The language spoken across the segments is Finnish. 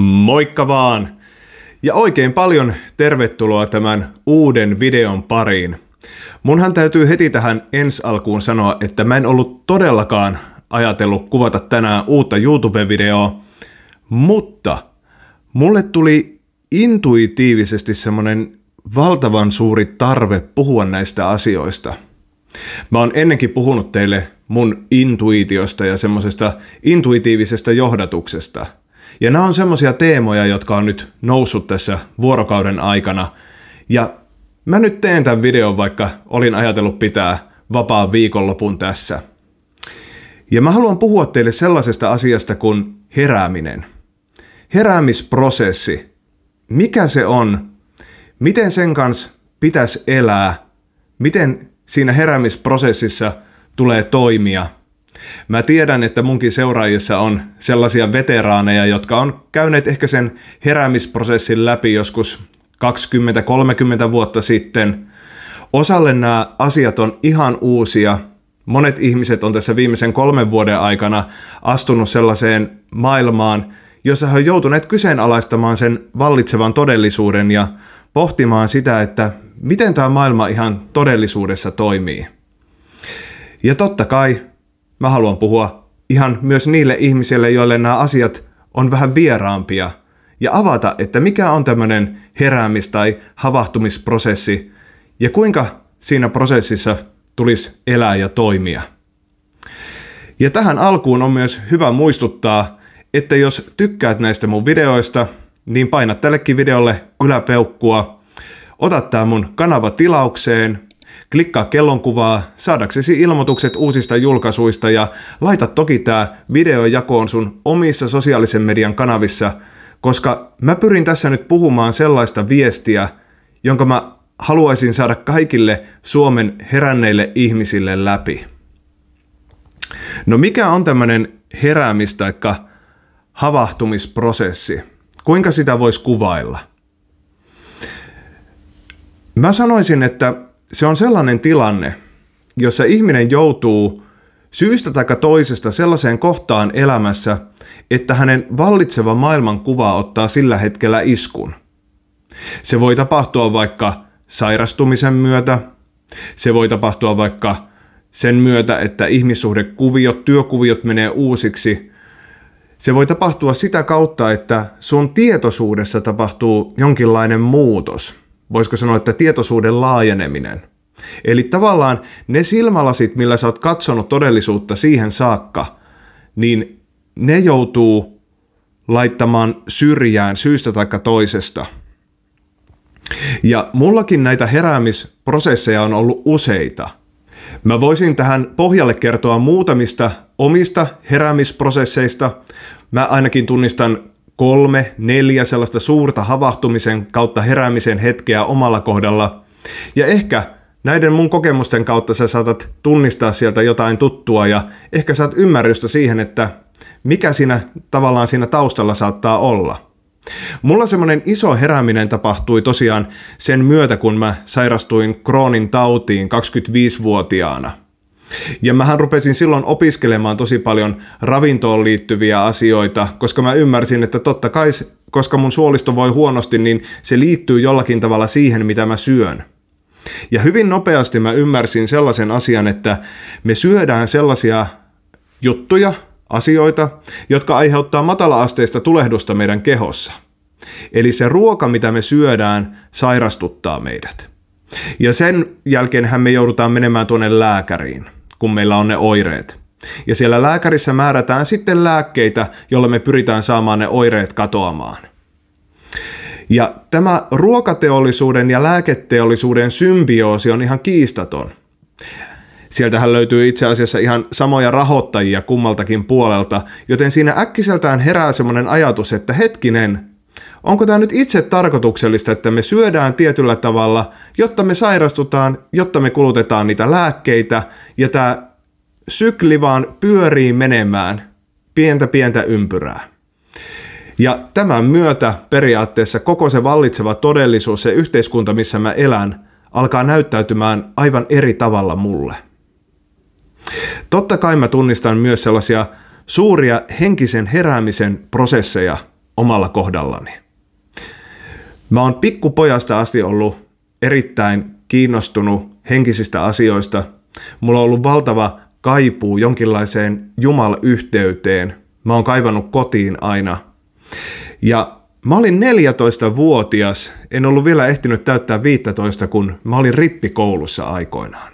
Moikka vaan! Ja oikein paljon tervetuloa tämän uuden videon pariin. Munhan täytyy heti tähän ensi alkuun sanoa, että mä en ollut todellakaan ajatellut kuvata tänään uutta YouTube-videoa, mutta mulle tuli intuitiivisesti semmonen valtavan suuri tarve puhua näistä asioista. Mä oon ennenkin puhunut teille mun intuitiosta ja semmoisesta intuitiivisesta johdatuksesta – ja nämä on semmoisia teemoja, jotka on nyt noussut tässä vuorokauden aikana. Ja mä nyt teen tämän videon, vaikka olin ajatellut pitää vapaan viikonlopun tässä. Ja mä haluan puhua teille sellaisesta asiasta kuin herääminen. Heräämisprosessi. Mikä se on? Miten sen kanssa pitäisi elää? Miten siinä heräämisprosessissa tulee toimia – mä tiedän, että munkin seuraajissa on sellaisia veteraaneja, jotka on käyneet ehkä sen heräämisprosessin läpi joskus 20-30 vuotta sitten. Osalle nämä asiat on ihan uusia. Monet ihmiset on tässä viimeisen kolmen vuoden aikana astunut sellaiseen maailmaan, jossa he on joutuneet kyseenalaistamaan sen vallitsevan todellisuuden ja pohtimaan sitä, että miten tämä maailma ihan todellisuudessa toimii. Ja totta kai Mä haluan puhua ihan myös niille ihmisille, joille nämä asiat on vähän vieraampia ja avata, että mikä on tämmöinen heräämis- tai havahtumisprosessi ja kuinka siinä prosessissa tulisi elää ja toimia. Ja tähän alkuun on myös hyvä muistuttaa, että jos tykkäät näistä mun videoista, niin paina tällekin videolle yläpeukkua, ota tää mun kanava tilaukseen – Klikkaa kellonkuvaa saadaksesi ilmoitukset uusista julkaisuista ja laita toki tämä video jakoon sun omissa sosiaalisen median kanavissa, koska mä pyrin tässä nyt puhumaan sellaista viestiä, jonka mä haluaisin saada kaikille Suomen heränneille ihmisille läpi. No mikä on tämmöinen heräämis- tai havahtumisprosessi? Kuinka sitä voisi kuvailla? Mä sanoisin, että se on sellainen tilanne, jossa ihminen joutuu syystä tai toisesta sellaiseen kohtaan elämässä, että hänen vallitseva maailmankuva ottaa sillä hetkellä iskun. Se voi tapahtua vaikka sairastumisen myötä, se voi tapahtua vaikka sen myötä, että ihmissuhdekuviot, työkuviot menee uusiksi. Se voi tapahtua sitä kautta, että sun tietoisuudessa tapahtuu jonkinlainen muutos – voisiko sanoa, että tietoisuuden laajeneminen. Eli tavallaan ne silmälasit, millä sä oot katsonut todellisuutta siihen saakka, niin ne joutuu laittamaan syrjään syystä tai toisesta. Ja mullakin näitä heräämisprosesseja on ollut useita. Mä voisin tähän pohjalle kertoa muutamista omista heräämisprosesseista. Mä ainakin tunnistan kolme, neljä sellaista suurta havahtumisen kautta heräämisen hetkeä omalla kohdalla. Ja ehkä näiden mun kokemusten kautta sä saatat tunnistaa sieltä jotain tuttua ja ehkä saat ymmärrystä siihen, että mikä siinä tavallaan siinä taustalla saattaa olla – Mulla semmoinen iso herääminen tapahtui tosiaan sen myötä, kun mä sairastuin Kroonin tautiin 25-vuotiaana. Ja mähän rupesin silloin opiskelemaan tosi paljon ravintoon liittyviä asioita, koska mä ymmärsin, että totta kai, koska mun suolisto voi huonosti, niin se liittyy jollakin tavalla siihen, mitä mä syön. Ja hyvin nopeasti mä ymmärsin sellaisen asian, että me syödään sellaisia juttuja, asioita, jotka aiheuttaa matalaasteista tulehdusta meidän kehossa. Eli se ruoka, mitä me syödään, sairastuttaa meidät. Ja sen jälkeenhän me joudutaan menemään tuonne lääkäriin – kun meillä on ne oireet. Ja siellä lääkärissä määrätään sitten lääkkeitä, jolla me pyritään saamaan ne oireet katoamaan. Ja tämä ruokateollisuuden ja lääketeollisuuden symbioosi on ihan kiistaton. Sieltähän löytyy itse asiassa ihan samoja rahoittajia kummaltakin puolelta, joten siinä äkkiseltään herää semmoinen ajatus, että hetkinen, onko tämä nyt itse tarkoituksellista, että me syödään tietyllä tavalla, jotta me sairastutaan, jotta me kulutetaan niitä lääkkeitä ja tämä sykli vaan pyörii menemään pientä pientä ympyrää. Ja tämän myötä periaatteessa koko se vallitseva todellisuus, se yhteiskunta, missä mä elän, alkaa näyttäytymään aivan eri tavalla mulle. Totta kai mä tunnistan myös sellaisia suuria henkisen heräämisen prosesseja omalla kohdallani. Mä oon pikkupojasta asti ollut erittäin kiinnostunut henkisistä asioista. Mulla on ollut valtava kaipuu jonkinlaiseen jumalayhteyteen. Mä oon kaivannut kotiin aina. Ja mä olin 14-vuotias, en ollut vielä ehtinyt täyttää 15, kun mä olin rippikoulussa aikoinaan.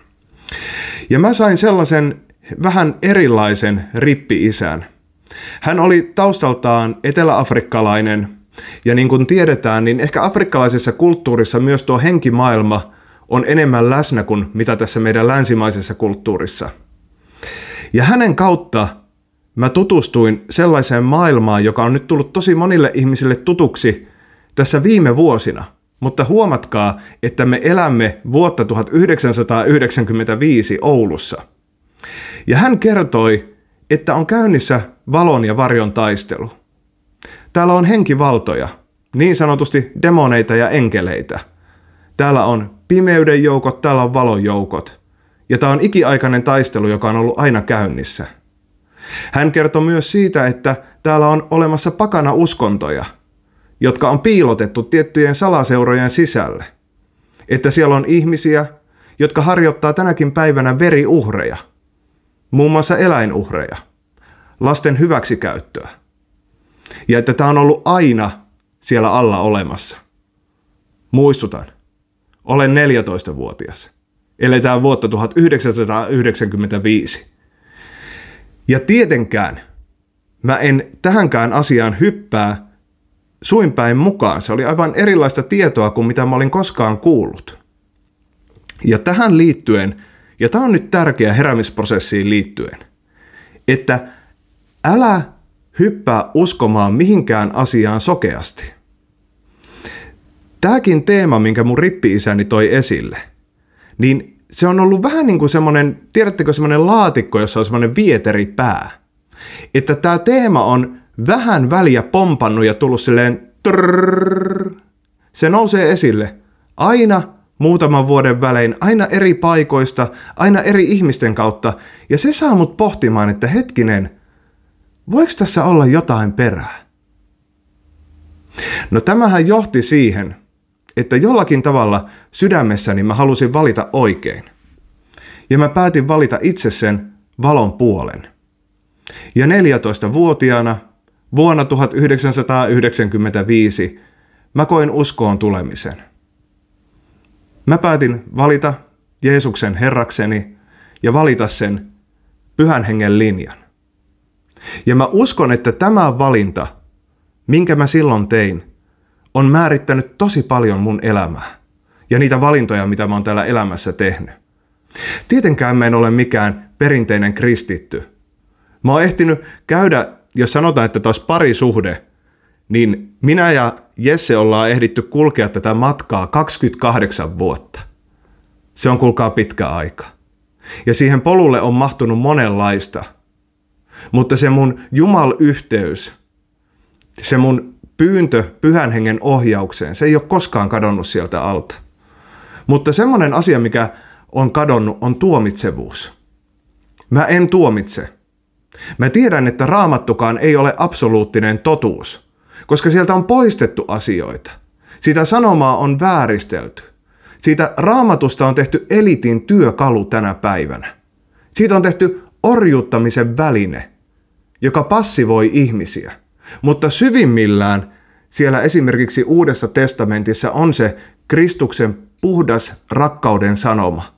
Ja mä sain sellaisen vähän erilaisen rippi-isän. Hän oli taustaltaan eteläafrikkalainen, ja niin kuin tiedetään, niin ehkä afrikkalaisessa kulttuurissa myös tuo henkimaailma on enemmän läsnä kuin mitä tässä meidän länsimaisessa kulttuurissa. Ja hänen kautta mä tutustuin sellaiseen maailmaan, joka on nyt tullut tosi monille ihmisille tutuksi tässä viime vuosina. Mutta huomatkaa, että me elämme vuotta 1995 Oulussa. Ja hän kertoi, että on käynnissä valon ja varjon taistelu – Täällä on henkivaltoja, niin sanotusti demoneita ja enkeleitä. Täällä on pimeyden joukot, täällä on valon joukot. Ja tämä on ikiaikainen taistelu, joka on ollut aina käynnissä. Hän kertoo myös siitä, että täällä on olemassa pakana uskontoja, jotka on piilotettu tiettyjen salaseurojen sisälle. Että siellä on ihmisiä, jotka harjoittaa tänäkin päivänä veriuhreja, muun muassa eläinuhreja, lasten hyväksikäyttöä – ja että tämä on ollut aina siellä alla olemassa. Muistutan, olen 14-vuotias. Eletään vuotta 1995. Ja tietenkään mä en tähänkään asiaan hyppää suinpäin mukaan. Se oli aivan erilaista tietoa kuin mitä mä olin koskaan kuullut. Ja tähän liittyen, ja tämä on nyt tärkeä heräämisprosessiin liittyen, että älä hyppää uskomaan mihinkään asiaan sokeasti. Tämäkin teema, minkä mun rippi-isäni toi esille, niin se on ollut vähän niin kuin semmoinen, tiedättekö semmoinen laatikko, jossa on semmoinen vieteri pää. Että tämä teema on vähän väliä pompannut ja tullut silleen trrrr. Se nousee esille aina muutaman vuoden välein, aina eri paikoista, aina eri ihmisten kautta. Ja se saa mut pohtimaan, että hetkinen – voiko tässä olla jotain perää? No tämähän johti siihen, että jollakin tavalla sydämessäni mä halusin valita oikein. Ja mä päätin valita itse sen valon puolen. Ja 14-vuotiaana vuonna 1995 mä koin uskoon tulemisen. Mä päätin valita Jeesuksen herrakseni ja valita sen pyhän hengen linjan. Ja mä uskon, että tämä valinta, minkä mä silloin tein, on määrittänyt tosi paljon mun elämää ja niitä valintoja, mitä mä oon täällä elämässä tehnyt. Tietenkään mä en ole mikään perinteinen kristitty. Mä oon ehtinyt käydä, jos sanotaan, että taas parisuhde, niin minä ja Jesse ollaan ehditty kulkea tätä matkaa 28 vuotta. Se on kulkaa pitkä aika. Ja siihen polulle on mahtunut monenlaista – mutta se mun jumalyhteys, se mun pyyntö pyhän hengen ohjaukseen, se ei ole koskaan kadonnut sieltä alta. Mutta semmoinen asia, mikä on kadonnut, on tuomitsevuus. Mä en tuomitse. Mä tiedän, että raamattukaan ei ole absoluuttinen totuus, koska sieltä on poistettu asioita. Sitä sanomaa on vääristelty. Siitä raamatusta on tehty elitin työkalu tänä päivänä. Siitä on tehty orjuuttamisen väline, joka passivoi ihmisiä. Mutta syvimmillään siellä esimerkiksi Uudessa testamentissa on se Kristuksen puhdas rakkauden sanoma,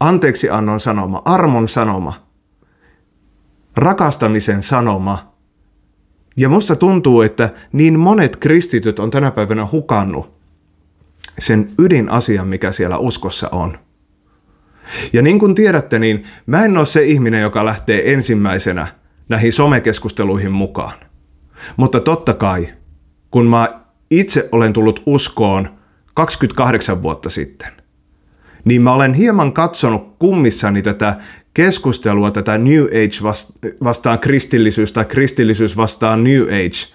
anteeksiannon sanoma, armon sanoma, rakastamisen sanoma. Ja musta tuntuu, että niin monet kristityt on tänä päivänä hukannut sen ydinasian, mikä siellä uskossa on. Ja niin kuin tiedätte, niin mä en ole se ihminen, joka lähtee ensimmäisenä näihin somekeskusteluihin mukaan. Mutta totta kai, kun mä itse olen tullut uskoon 28 vuotta sitten, niin mä olen hieman katsonut kummissani tätä keskustelua, tätä New Age vastaan kristillisyys tai kristillisyys vastaan New Age.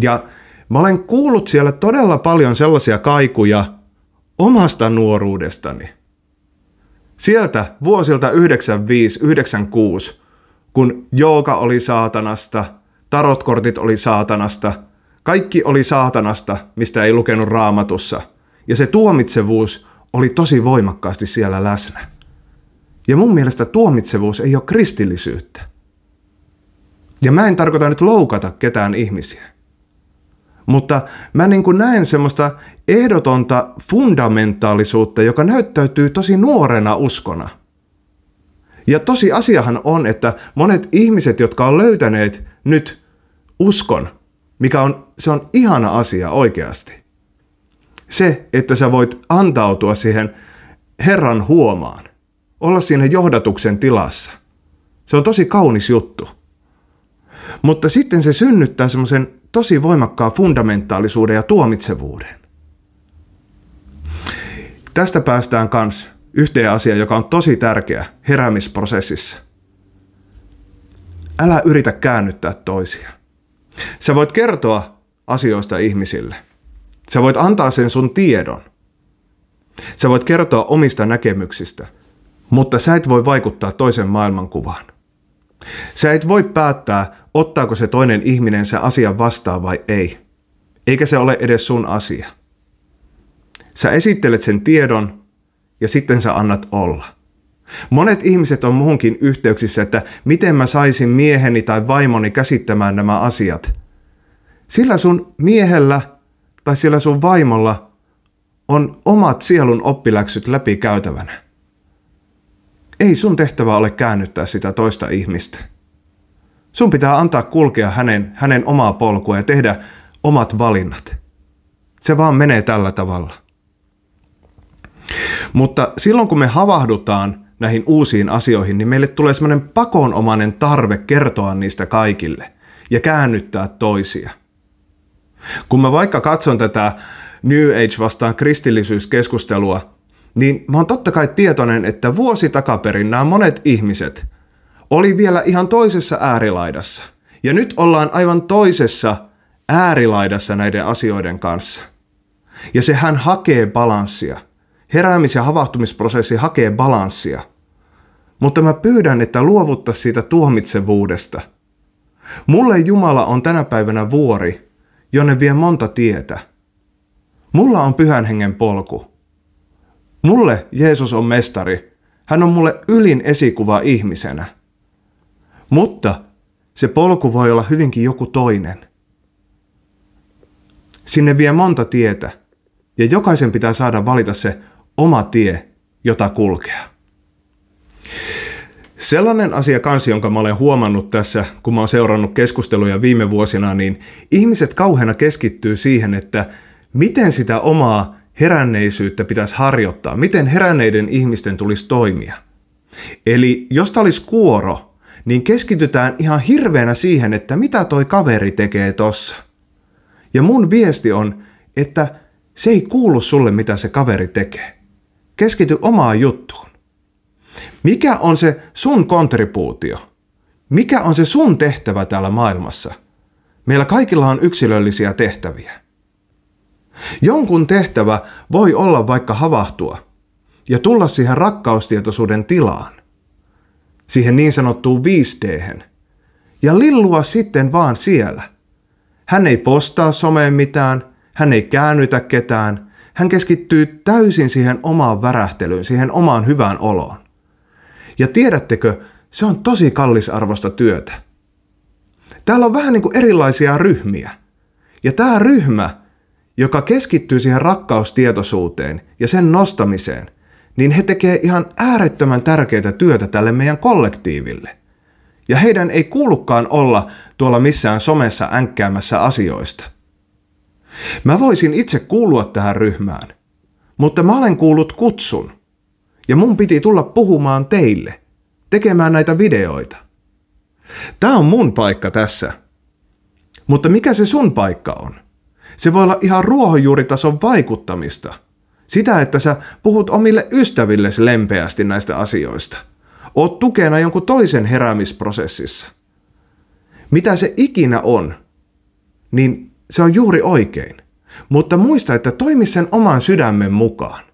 Ja mä olen kuullut siellä todella paljon sellaisia kaikuja omasta nuoruudestani – Sieltä vuosilta 95-96, kun jooga oli saatanasta, tarotkortit oli saatanasta, kaikki oli saatanasta, mistä ei lukenut raamatussa. Ja se tuomitsevuus oli tosi voimakkaasti siellä läsnä. Ja mun mielestä tuomitsevuus ei ole kristillisyyttä. Ja mä en tarkoita nyt loukata ketään ihmisiä. Mutta mä niin kuin näen semmoista ehdotonta fundamentaalisuutta, joka näyttäytyy tosi nuorena uskona. Ja tosi asiahan on, että monet ihmiset, jotka on löytäneet nyt uskon, mikä on, se on ihana asia oikeasti. Se, että sä voit antautua siihen Herran huomaan, olla siinä johdatuksen tilassa. Se on tosi kaunis juttu. Mutta sitten se synnyttää semmoisen tosi voimakkaan fundamentaalisuuden ja tuomitsevuuden. Tästä päästään kans yhteen asiaan, joka on tosi tärkeä heräämisprosessissa. Älä yritä käännyttää toisia. Sä voit kertoa asioista ihmisille. Sä voit antaa sen sun tiedon. Sä voit kertoa omista näkemyksistä, mutta sä et voi vaikuttaa toisen maailmankuvaan. Sä et voi päättää, ottaako se toinen ihminen se asian vastaan vai ei. Eikä se ole edes sun asia. Sä esittelet sen tiedon ja sitten sä annat olla. Monet ihmiset on muhunkin yhteyksissä, että miten mä saisin mieheni tai vaimoni käsittämään nämä asiat. Sillä sun miehellä tai sillä sun vaimolla on omat sielun oppiläksyt läpi käytävänä. Ei sun tehtävä ole käännyttää sitä toista ihmistä. Sun pitää antaa kulkea hänen, hänen omaa polkua ja tehdä omat valinnat. Se vaan menee tällä tavalla. Mutta silloin kun me havahdutaan näihin uusiin asioihin, niin meille tulee semmoinen pakonomainen tarve kertoa niistä kaikille ja käännyttää toisia. Kun mä vaikka katson tätä New Age vastaan kristillisyyskeskustelua, niin mä oon totta kai tietoinen, että vuosi takaperin nämä monet ihmiset oli vielä ihan toisessa äärilaidassa. Ja nyt ollaan aivan toisessa äärilaidassa näiden asioiden kanssa. Ja sehän hakee balanssia – Heräämis- ja havahtumisprosessi hakee balanssia. Mutta mä pyydän, että luovutta siitä tuomitsevuudesta. Mulle Jumala on tänä päivänä vuori, jonne vie monta tietä. Mulla on pyhän hengen polku. Mulle Jeesus on mestari. Hän on mulle ylin esikuva ihmisenä. Mutta se polku voi olla hyvinkin joku toinen. Sinne vie monta tietä, ja jokaisen pitää saada valita se oma tie, jota kulkea. Sellainen asia kansi, jonka mä olen huomannut tässä, kun mä olen seurannut keskusteluja viime vuosina, niin ihmiset kauheana keskittyy siihen, että miten sitä omaa heränneisyyttä pitäisi harjoittaa, miten heränneiden ihmisten tulisi toimia. Eli jos tämä olisi kuoro, niin keskitytään ihan hirveänä siihen, että mitä toi kaveri tekee tossa. Ja mun viesti on, että se ei kuulu sulle, mitä se kaveri tekee. Keskity omaan juttuun. Mikä on se sun kontribuutio? Mikä on se sun tehtävä täällä maailmassa? Meillä kaikilla on yksilöllisiä tehtäviä. Jonkun tehtävä voi olla vaikka havahtua ja tulla siihen rakkaustietoisuuden tilaan, siihen niin sanottuun 5 d ja lillua sitten vaan siellä. Hän ei postaa someen mitään, hän ei käännytä ketään, hän keskittyy täysin siihen omaan värähtelyyn, siihen omaan hyvään oloon. Ja tiedättekö, se on tosi kallisarvosta työtä. Täällä on vähän niin kuin erilaisia ryhmiä. Ja tämä ryhmä, joka keskittyy siihen rakkaustietoisuuteen ja sen nostamiseen, niin he tekee ihan äärettömän tärkeää työtä tälle meidän kollektiiville. Ja heidän ei kuulukaan olla tuolla missään somessa änkkäämässä asioista – Mä voisin itse kuulua tähän ryhmään, mutta mä olen kuullut kutsun ja mun piti tulla puhumaan teille, tekemään näitä videoita. Tämä on mun paikka tässä. Mutta mikä se sun paikka on? Se voi olla ihan ruohonjuuritason vaikuttamista. Sitä, että sä puhut omille ystävillesi lempeästi näistä asioista. Oot tukena jonkun toisen heräämisprosessissa. Mitä se ikinä on, niin se on juuri oikein. Mutta muista, että toimi sen oman sydämen mukaan.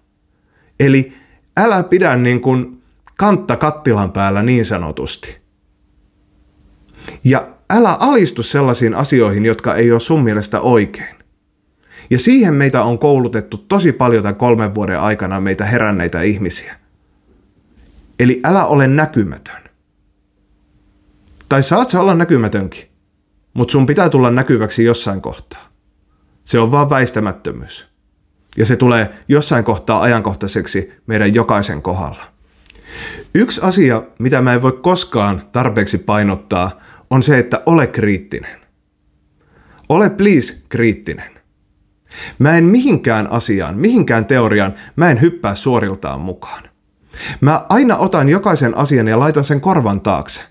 Eli älä pidä niin kuin kantta kattilan päällä niin sanotusti. Ja älä alistu sellaisiin asioihin, jotka ei ole sun mielestä oikein. Ja siihen meitä on koulutettu tosi paljon tämän kolmen vuoden aikana meitä heränneitä ihmisiä. Eli älä ole näkymätön. Tai saat sä olla näkymätönkin mutta sun pitää tulla näkyväksi jossain kohtaa. Se on vaan väistämättömyys. Ja se tulee jossain kohtaa ajankohtaiseksi meidän jokaisen kohdalla. Yksi asia, mitä mä en voi koskaan tarpeeksi painottaa, on se, että ole kriittinen. Ole please kriittinen. Mä en mihinkään asiaan, mihinkään teoriaan, mä en hyppää suoriltaan mukaan. Mä aina otan jokaisen asian ja laitan sen korvan taakse.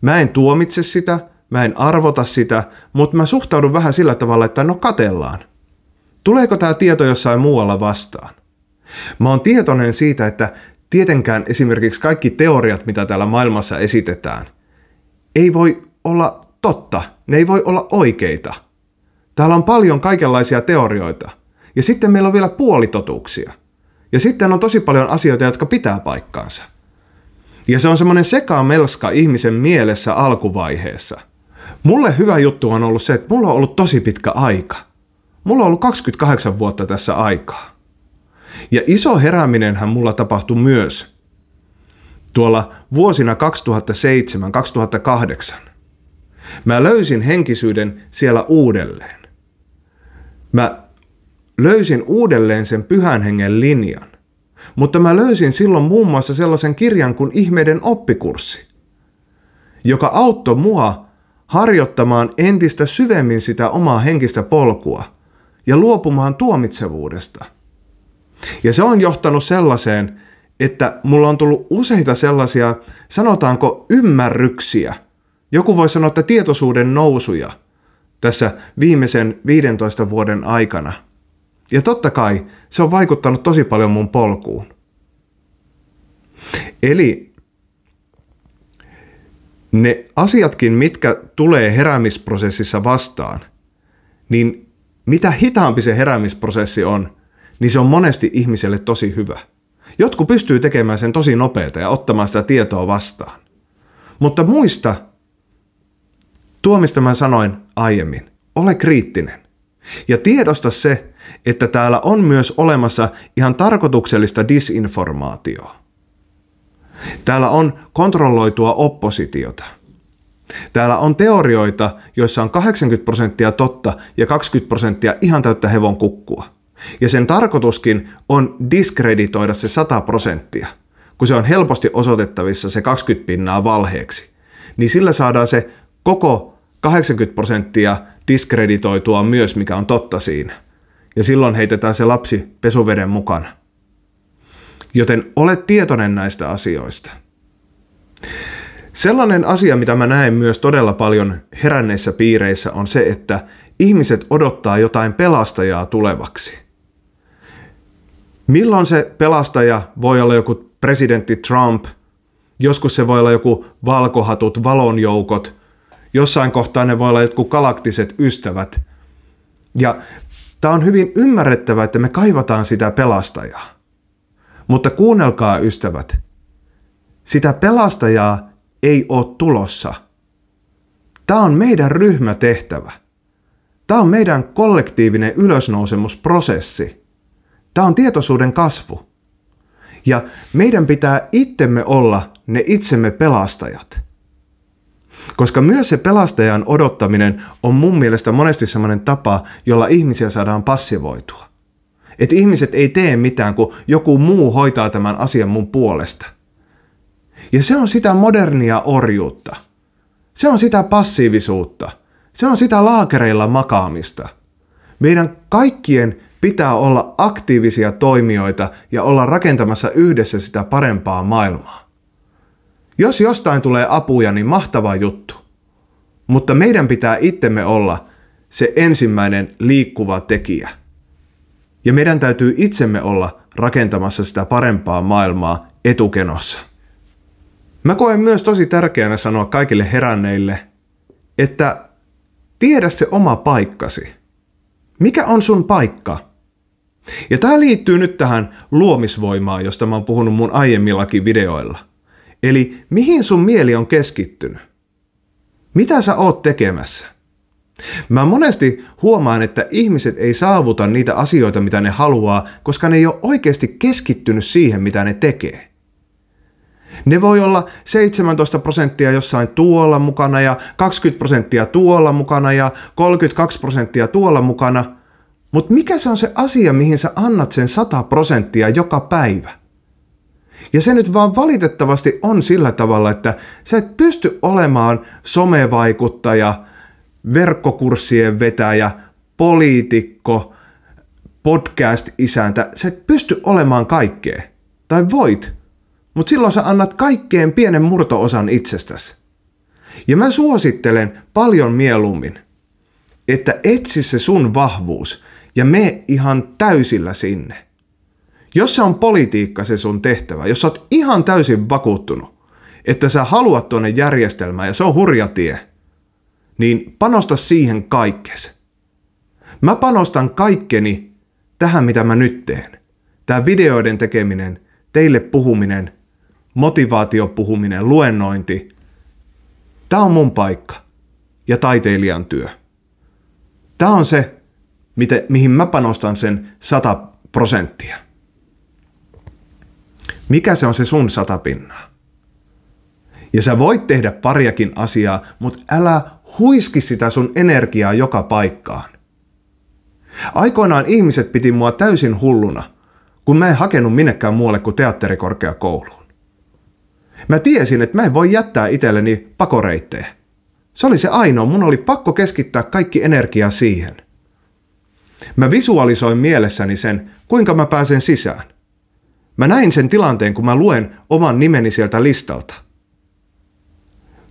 Mä en tuomitse sitä, mä en arvota sitä, mutta mä suhtaudun vähän sillä tavalla, että no katellaan. Tuleeko tämä tieto jossain muualla vastaan? Mä oon tietoinen siitä, että tietenkään esimerkiksi kaikki teoriat, mitä täällä maailmassa esitetään, ei voi olla totta, ne ei voi olla oikeita. Täällä on paljon kaikenlaisia teorioita. Ja sitten meillä on vielä puolitotuuksia. Ja sitten on tosi paljon asioita, jotka pitää paikkaansa. Ja se on semmoinen sekamelska ihmisen mielessä alkuvaiheessa – Mulle hyvä juttu on ollut se, että mulla on ollut tosi pitkä aika. Mulla on ollut 28 vuotta tässä aikaa. Ja iso herääminenhän mulla tapahtui myös tuolla vuosina 2007-2008. Mä löysin henkisyyden siellä uudelleen. Mä löysin uudelleen sen pyhän hengen linjan. Mutta mä löysin silloin muun muassa sellaisen kirjan kuin Ihmeiden oppikurssi, joka auttoi mua harjoittamaan entistä syvemmin sitä omaa henkistä polkua ja luopumaan tuomitsevuudesta. Ja se on johtanut sellaiseen, että mulla on tullut useita sellaisia, sanotaanko ymmärryksiä, joku voi sanoa, että tietoisuuden nousuja tässä viimeisen 15 vuoden aikana. Ja totta kai se on vaikuttanut tosi paljon mun polkuun. Eli ne asiatkin, mitkä tulee heräämisprosessissa vastaan, niin mitä hitaampi se heräämisprosessi on, niin se on monesti ihmiselle tosi hyvä. Jotkut pystyy tekemään sen tosi nopeata ja ottamaan sitä tietoa vastaan. Mutta muista, tuo mistä mä sanoin aiemmin, ole kriittinen. Ja tiedosta se, että täällä on myös olemassa ihan tarkoituksellista disinformaatioa. Täällä on kontrolloitua oppositiota. Täällä on teorioita, joissa on 80 prosenttia totta ja 20 prosenttia ihan täyttä hevon kukkua. Ja sen tarkoituskin on diskreditoida se 100 prosenttia, kun se on helposti osoitettavissa se 20 pinnaa valheeksi. Niin sillä saadaan se koko 80 prosenttia diskreditoitua myös, mikä on totta siinä. Ja silloin heitetään se lapsi pesuveden mukana. Joten ole tietoinen näistä asioista. Sellainen asia, mitä mä näen myös todella paljon heränneissä piireissä, on se, että ihmiset odottaa jotain pelastajaa tulevaksi. Milloin se pelastaja voi olla joku presidentti Trump, joskus se voi olla joku valkohatut, valonjoukot, jossain kohtaa ne voi olla jotkut galaktiset ystävät. Ja tämä on hyvin ymmärrettävä, että me kaivataan sitä pelastajaa. Mutta kuunnelkaa ystävät, sitä pelastajaa ei ole tulossa. Tämä on meidän ryhmätehtävä. Tämä on meidän kollektiivinen ylösnousemusprosessi. Tämä on tietoisuuden kasvu. Ja meidän pitää itsemme olla ne itsemme pelastajat. Koska myös se pelastajan odottaminen on mun mielestä monesti sellainen tapa, jolla ihmisiä saadaan passivoitua. Että ihmiset ei tee mitään, kun joku muu hoitaa tämän asian mun puolesta. Ja se on sitä modernia orjuutta. Se on sitä passiivisuutta. Se on sitä laakereilla makaamista. Meidän kaikkien pitää olla aktiivisia toimijoita ja olla rakentamassa yhdessä sitä parempaa maailmaa. Jos jostain tulee apuja, niin mahtava juttu. Mutta meidän pitää itsemme olla se ensimmäinen liikkuva tekijä ja meidän täytyy itsemme olla rakentamassa sitä parempaa maailmaa etukenossa. Mä koen myös tosi tärkeänä sanoa kaikille heränneille, että tiedä se oma paikkasi. Mikä on sun paikka? Ja tämä liittyy nyt tähän luomisvoimaan, josta mä oon puhunut mun aiemmillakin videoilla. Eli mihin sun mieli on keskittynyt? Mitä sä oot tekemässä? Mä monesti huomaan, että ihmiset ei saavuta niitä asioita, mitä ne haluaa, koska ne ei ole oikeasti keskittynyt siihen, mitä ne tekee. Ne voi olla 17 prosenttia jossain tuolla mukana ja 20 prosenttia tuolla mukana ja 32 prosenttia tuolla mukana, mutta mikä se on se asia, mihin sä annat sen 100 prosenttia joka päivä? Ja se nyt vaan valitettavasti on sillä tavalla, että sä et pysty olemaan somevaikuttaja – verkkokurssien vetäjä, poliitikko, podcast-isäntä, sä et pysty olemaan kaikkea. Tai voit, mutta silloin sä annat kaikkeen pienen murtoosan itsestäsi. Ja mä suosittelen paljon mieluummin, että etsi se sun vahvuus ja me ihan täysillä sinne. Jos se on politiikka se sun tehtävä, jos sä oot ihan täysin vakuuttunut, että sä haluat tuonne järjestelmään ja se on hurja tie – niin panosta siihen kaikkes. Mä panostan kaikkeni tähän, mitä mä nyt teen. Tämä videoiden tekeminen, teille puhuminen, motivaatiopuhuminen, luennointi. Tämä on mun paikka ja taiteilijan työ. Tämä on se, mitä, mihin mä panostan sen 100 prosenttia. Mikä se on se sun satapinnaa? Ja sä voit tehdä pariakin asiaa, mutta älä Huiski sitä sun energiaa joka paikkaan. Aikoinaan ihmiset piti mua täysin hulluna, kun mä en hakenut minnekään muualle kuin teatterikorkeakouluun. Mä tiesin, että mä en voi jättää itselleni pakoreittejä. Se oli se ainoa, mun oli pakko keskittää kaikki energiaa siihen. Mä visualisoin mielessäni sen, kuinka mä pääsen sisään. Mä näin sen tilanteen, kun mä luen oman nimeni sieltä listalta.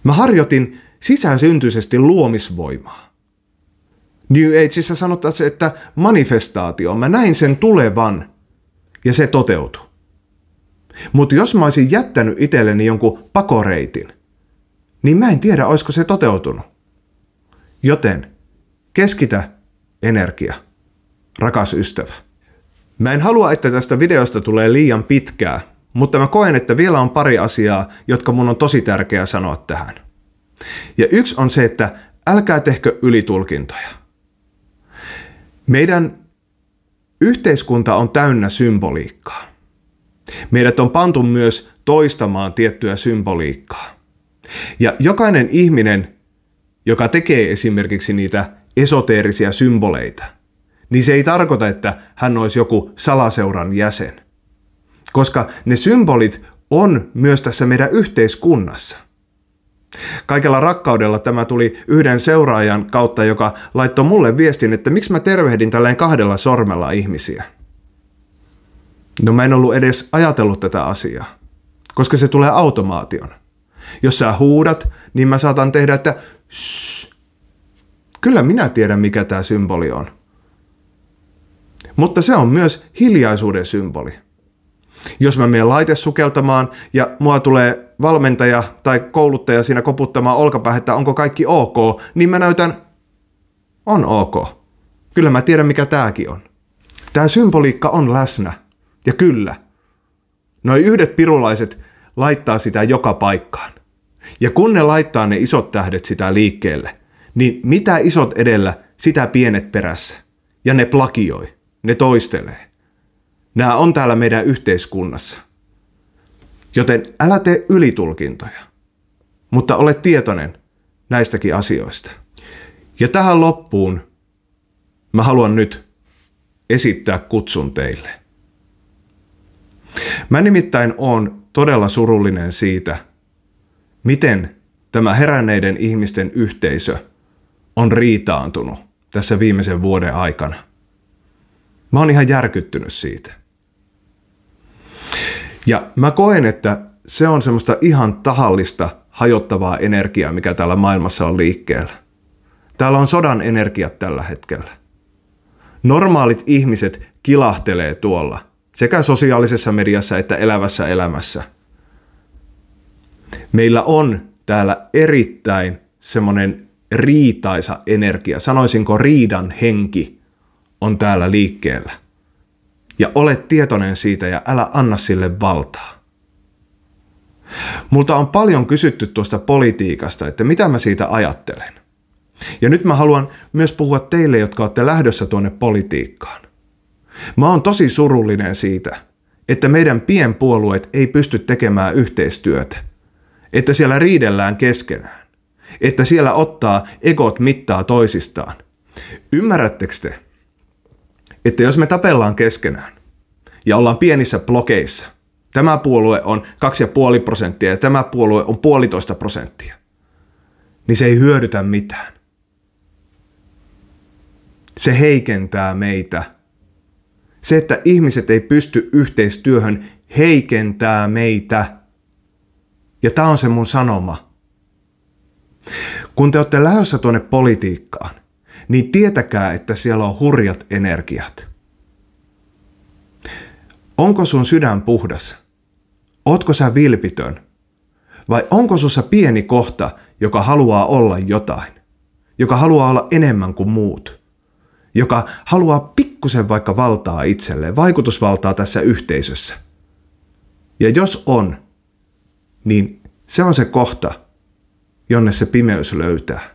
Mä harjoitin sisäsyntyisesti luomisvoimaa. New Ageissa sanotaan se, että manifestaatio, mä näin sen tulevan ja se toteutui. Mutta jos mä olisin jättänyt itselleni jonkun pakoreitin, niin mä en tiedä, olisiko se toteutunut. Joten keskitä energia, rakas ystävä. Mä en halua, että tästä videosta tulee liian pitkää, mutta mä koen, että vielä on pari asiaa, jotka mun on tosi tärkeää sanoa tähän. Ja yksi on se, että älkää tehkö ylitulkintoja. Meidän yhteiskunta on täynnä symboliikkaa. Meidät on pantu myös toistamaan tiettyä symboliikkaa. Ja jokainen ihminen, joka tekee esimerkiksi niitä esoteerisia symboleita, niin se ei tarkoita, että hän olisi joku salaseuran jäsen. Koska ne symbolit on myös tässä meidän yhteiskunnassa. Kaikella rakkaudella tämä tuli yhden seuraajan kautta, joka laittoi mulle viestin, että miksi mä tervehdin tälleen kahdella sormella ihmisiä. No mä en ollut edes ajatellut tätä asiaa, koska se tulee automaation. Jos sä huudat, niin mä saatan tehdä, että Shh. kyllä minä tiedän, mikä tämä symboli on. Mutta se on myös hiljaisuuden symboli. Jos mä menen sukeltamaan ja mua tulee valmentaja tai kouluttaja siinä koputtamaan olkapäähän, että onko kaikki ok, niin mä näytän, on ok. Kyllä mä tiedän, mikä tääkin on. Tämä symboliikka on läsnä. Ja kyllä, Noi yhdet pirulaiset laittaa sitä joka paikkaan. Ja kun ne laittaa ne isot tähdet sitä liikkeelle, niin mitä isot edellä, sitä pienet perässä. Ja ne plakioi, ne toistelee. Nämä on täällä meidän yhteiskunnassa. Joten älä tee ylitulkintoja, mutta ole tietoinen näistäkin asioista. Ja tähän loppuun mä haluan nyt esittää kutsun teille. Mä nimittäin oon todella surullinen siitä, miten tämä heränneiden ihmisten yhteisö on riitaantunut tässä viimeisen vuoden aikana. Mä oon ihan järkyttynyt siitä. Ja mä koen, että se on semmoista ihan tahallista hajottavaa energiaa, mikä täällä maailmassa on liikkeellä. Täällä on sodan energiat tällä hetkellä. Normaalit ihmiset kilahtelee tuolla, sekä sosiaalisessa mediassa että elävässä elämässä. Meillä on täällä erittäin semmoinen riitaisa energia, sanoisinko riidan henki, on täällä liikkeellä ja ole tietoinen siitä ja älä anna sille valtaa. Multa on paljon kysytty tuosta politiikasta, että mitä mä siitä ajattelen. Ja nyt mä haluan myös puhua teille, jotka olette lähdössä tuonne politiikkaan. Mä oon tosi surullinen siitä, että meidän pienpuolueet ei pysty tekemään yhteistyötä. Että siellä riidellään keskenään. Että siellä ottaa egot mittaa toisistaan. Ymmärrättekö te, että jos me tapellaan keskenään ja ollaan pienissä blokeissa, tämä puolue on 2,5 prosenttia ja tämä puolue on puolitoista prosenttia, niin se ei hyödytä mitään. Se heikentää meitä. Se, että ihmiset ei pysty yhteistyöhön, heikentää meitä. Ja tämä on se mun sanoma. Kun te olette lähdössä tuonne politiikkaan, niin tietäkää, että siellä on hurjat energiat. Onko sun sydän puhdas? Ootko sä vilpitön? Vai onko sussa pieni kohta, joka haluaa olla jotain? Joka haluaa olla enemmän kuin muut? Joka haluaa pikkusen vaikka valtaa itselleen, vaikutusvaltaa tässä yhteisössä? Ja jos on, niin se on se kohta, jonne se pimeys löytää.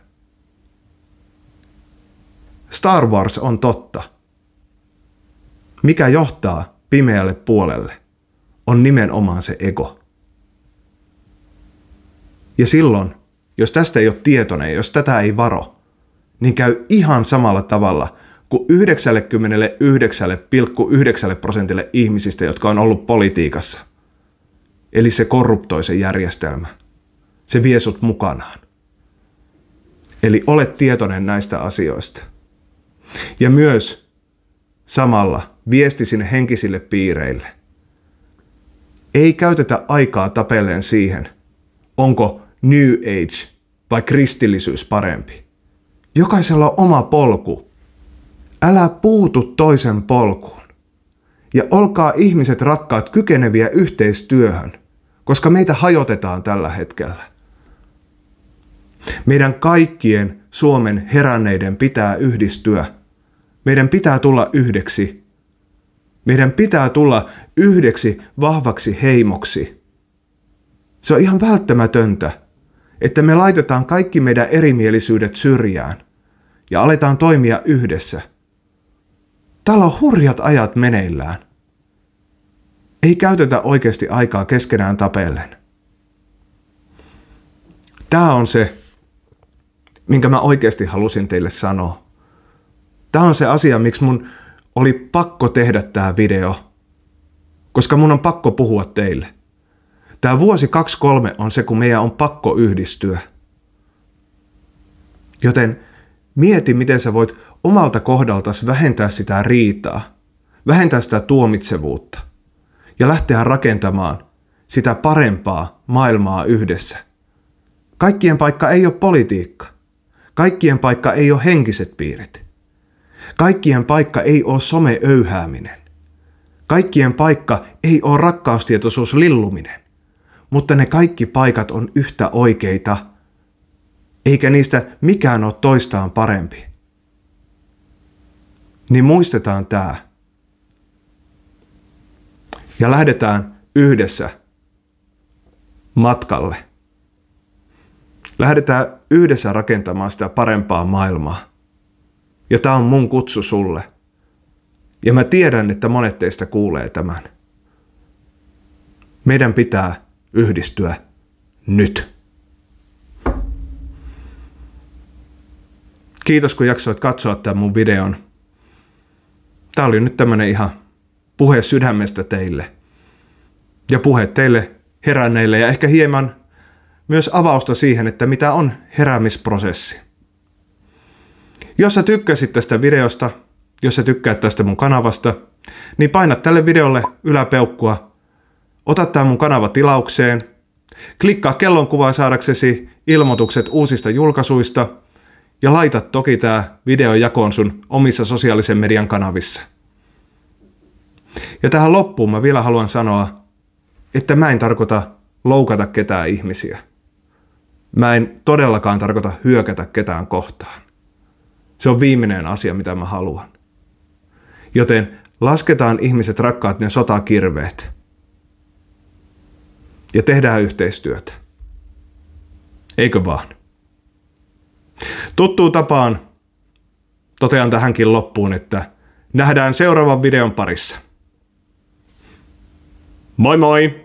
Star Wars on totta. Mikä johtaa pimeälle puolelle on nimenomaan se ego. Ja silloin, jos tästä ei ole tietoinen, jos tätä ei varo, niin käy ihan samalla tavalla kuin 99,9 prosentille ihmisistä, jotka on ollut politiikassa. Eli se korruptoi se järjestelmä. Se vie sut mukanaan. Eli ole tietoinen näistä asioista. Ja myös samalla viesti sinne henkisille piireille. Ei käytetä aikaa tapelleen siihen, onko New Age vai kristillisyys parempi. Jokaisella on oma polku. Älä puutu toisen polkuun. Ja olkaa ihmiset rakkaat kykeneviä yhteistyöhön, koska meitä hajotetaan tällä hetkellä. Meidän kaikkien Suomen heränneiden pitää yhdistyä – meidän pitää tulla yhdeksi. Meidän pitää tulla yhdeksi vahvaksi heimoksi. Se on ihan välttämätöntä, että me laitetaan kaikki meidän erimielisyydet syrjään ja aletaan toimia yhdessä. Täällä on hurjat ajat meneillään. Ei käytetä oikeasti aikaa keskenään tapellen. Tämä on se, minkä mä oikeasti halusin teille sanoa. Tämä on se asia, miksi mun oli pakko tehdä tämä video, koska mun on pakko puhua teille. Tämä vuosi 23 on se, kun meidän on pakko yhdistyä. Joten mieti, miten sä voit omalta kohdaltas vähentää sitä riitaa, vähentää sitä tuomitsevuutta ja lähteä rakentamaan sitä parempaa maailmaa yhdessä. Kaikkien paikka ei ole politiikka. Kaikkien paikka ei ole henkiset piirit. Kaikkien paikka ei ole someöyhääminen. Kaikkien paikka ei ole rakkaustietoisuus lilluminen. Mutta ne kaikki paikat on yhtä oikeita, eikä niistä mikään ole toistaan parempi. Niin muistetaan tämä. Ja lähdetään yhdessä matkalle. Lähdetään yhdessä rakentamaan sitä parempaa maailmaa. Ja tämä on mun kutsu sulle. Ja mä tiedän, että monet teistä kuulee tämän. Meidän pitää yhdistyä nyt. Kiitos, kun jaksoit katsoa tämän mun videon. Tämä oli nyt tämmönen ihan puhe sydämestä teille. Ja puhe teille heränneille ja ehkä hieman myös avausta siihen, että mitä on heräämisprosessi. Jos sä tykkäsit tästä videosta, jos sä tykkäät tästä mun kanavasta, niin paina tälle videolle yläpeukkua, ota tää mun kanava tilaukseen, klikkaa kellon kuvaa saadaksesi ilmoitukset uusista julkaisuista ja laita toki tää video jakoon sun omissa sosiaalisen median kanavissa. Ja tähän loppuun mä vielä haluan sanoa, että mä en tarkoita loukata ketään ihmisiä. Mä en todellakaan tarkoita hyökätä ketään kohtaan. Se on viimeinen asia, mitä mä haluan. Joten lasketaan ihmiset rakkaat ne sotakirveet ja tehdään yhteistyötä. Eikö vaan? Tuttuu tapaan totean tähänkin loppuun, että nähdään seuraavan videon parissa. Moi moi!